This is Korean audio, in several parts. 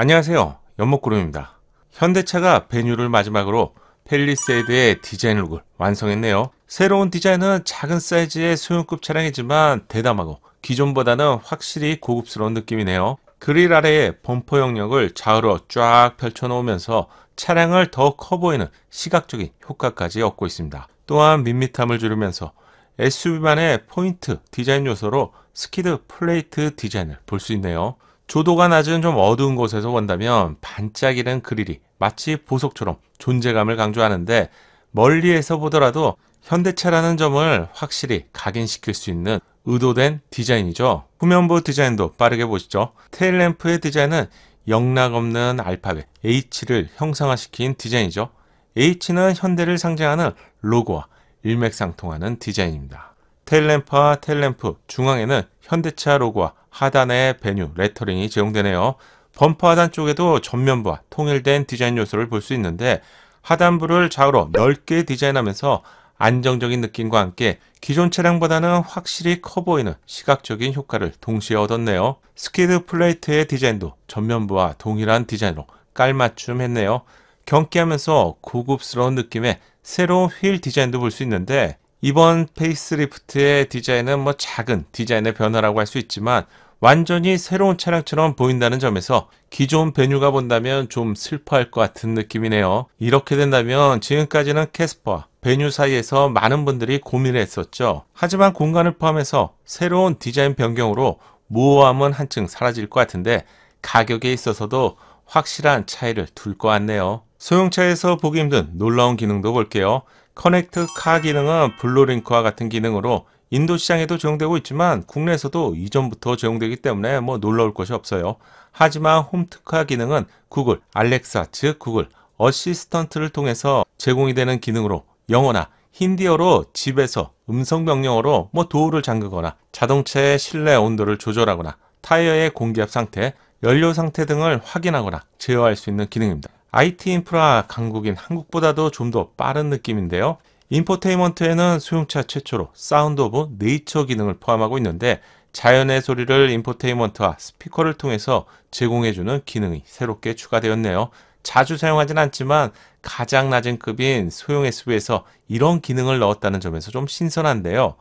안녕하세요. 연목구름입니다. 현대차가 베뉴를 마지막으로 펠리세이드의 디자인 룩을 완성했네요. 새로운 디자인은 작은 사이즈의 소형급 차량이지만 대담하고 기존보다는 확실히 고급스러운 느낌이네요. 그릴 아래에 범퍼 영역을 좌우로 쫙 펼쳐놓으면서 차량을 더 커 보이는 시각적인 효과까지 얻고 있습니다. 또한 밋밋함을 줄이면서 SUV만의 포인트 디자인 요소로 스키드 플레이트 디자인을 볼 수 있네요. 조도가 낮은 좀 어두운 곳에서 본다면 반짝이는 그릴이 마치 보석처럼 존재감을 강조하는데 멀리에서 보더라도 현대차라는 점을 확실히 각인시킬 수 있는 의도된 디자인이죠. 후면부 디자인도 빠르게 보시죠. 테일램프의 디자인은 영락없는 알파벳 H를 형상화시킨 디자인이죠. H는 현대를 상징하는 로고와 일맥상통하는 디자인입니다. 텔램프와텔램프 중앙에는 현대차 로고와 하단에 베뉴, 레터링이 제공되네요. 범퍼 하단 쪽에도 전면부와 통일된 디자인 요소를 볼 수 있는데 하단부를 좌우로 넓게 디자인하면서 안정적인 느낌과 함께 기존 차량보다는 확실히 커 보이는 시각적인 효과를 동시에 얻었네요. 스키드 플레이트의 디자인도 전면부와 동일한 디자인으로 깔맞춤했네요. 경기하면서 고급스러운 느낌의 새로운 휠 디자인도 볼 수 있는데 이번 페이스리프트의 디자인은 뭐 작은 디자인의 변화라고 할 수 있지만 완전히 새로운 차량처럼 보인다는 점에서 기존 베뉴가 본다면 좀 슬퍼할 것 같은 느낌이네요. 이렇게 된다면 지금까지는 캐스퍼 베뉴 사이에서 많은 분들이 고민을 했었죠. 하지만 공간을 포함해서 새로운 디자인 변경으로 모호함은 한층 사라질 것 같은데 가격에 있어서도 확실한 차이를 둘 것 같네요. 소형차에서 보기 힘든 놀라운 기능도 볼게요. 커넥트 카 기능은 블루링크와 같은 기능으로 인도 시장에도 적용되고 있지만 국내에서도 이전부터 적용되기 때문에 뭐 놀라울 것이 없어요. 하지만 홈트카 기능은 구글, 알렉사, 즉 구글 어시스턴트를 통해서 제공이 되는 기능으로 영어나 힌디어로 집에서 음성 명령어로 뭐도우를 잠그거나 자동차의 실내 온도를 조절하거나 타이어의 공기압 상태, 연료 상태 등을 확인하거나 제어할 수 있는 기능입니다. IT 인프라 강국인 한국보다도 좀 더 빠른 느낌인데요. 인포테인먼트에는 수용차 최초로 사운드 오브 네이처 기능을 포함하고 있는데 자연의 소리를 인포테인먼트와 스피커를 통해서 제공해주는 기능이 새롭게 추가되었네요. 자주 사용하진 않지만 가장 낮은 급인 소형 SUV에서 이런 기능을 넣었다는 점에서 좀 신선한데요.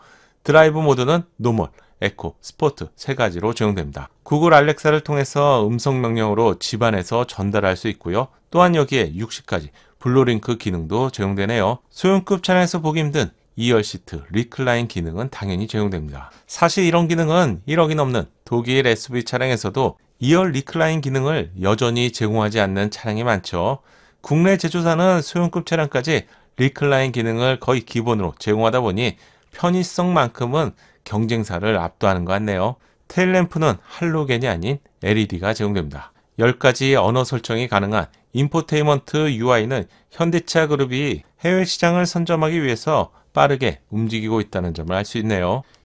드라이브 모드는 노멀, 에코, 스포트 세 가지로 적용됩니다. 구글 알렉사를 통해서 음성 명령으로 집안에서 전달할 수 있고요. 또한 여기에 60가지 블루링크 기능도 적용되네요. 소형급 차량에서 보기 힘든 2열 시트 리클라인 기능은 당연히 적용됩니다. 사실 이런 기능은 1억이 넘는 독일 SUV 차량에서도 2열 리클라인 기능을 여전히 제공하지 않는 차량이 많죠. 국내 제조사는 소형급 차량까지 리클라인 기능을 거의 기본으로 제공하다 보니 편의성만큼은 경쟁사를 압도하는 것 같네요. 테일 램프는 할로겐이 아닌 LED가 제공됩니다. 10가지 언어 설정이 가능한 인포테인먼트 UI는 현대차 그룹이 해외 시장을 선점하기 위해서 빠르게 움직이고 있다는 점을 알 수 있네요.